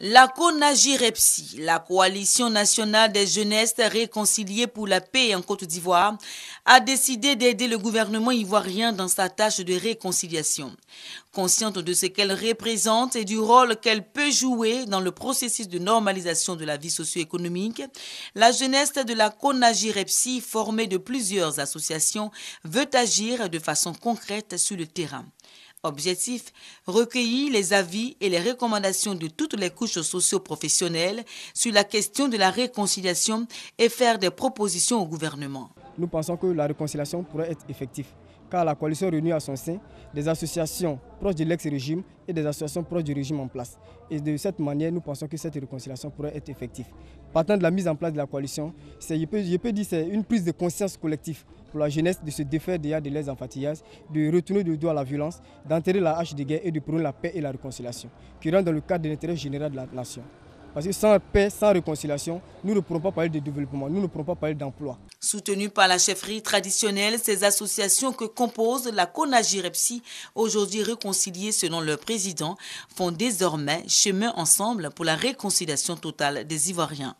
La CONAGIREPSI, la Coalition nationale des jeunesses réconciliées pour la paix en Côte d'Ivoire, a décidé d'aider le gouvernement ivoirien dans sa tâche de réconciliation. Consciente de ce qu'elle représente et du rôle qu'elle peut jouer dans le processus de normalisation de la vie socio-économique, la jeunesse de la CONAGIREPSI, formée de plusieurs associations, veut agir de façon concrète sur le terrain. Objectif, recueillir les avis et les recommandations de toutes les couches socio-professionnelles sur la question de la réconciliation et faire des propositions au gouvernement nous pensons que la réconciliation pourrait être effective, car la coalition réunit à son sein des associations proches de l'ex-régime et des associations proches du régime en place. Et de cette manière, nous pensons que cette réconciliation pourrait être effective. Partant de la mise en place de la coalition, je peux, je peux dire c'est une prise de conscience collective pour la jeunesse de se défaire des de leurs de retourner du dos à la violence, d'enterrer la hache de guerre et de prendre la paix et la réconciliation, qui rentrent dans le cadre de l'intérêt général de la nation. Parce que sans paix, sans réconciliation, nous ne pourrons pas parler de développement, nous ne pourrons pas parler d'emploi. Soutenues par la chefferie traditionnelle, ces associations que compose la CONAGIREPSI, aujourd'hui réconciliées selon leur président, font désormais chemin ensemble pour la réconciliation totale des Ivoiriens.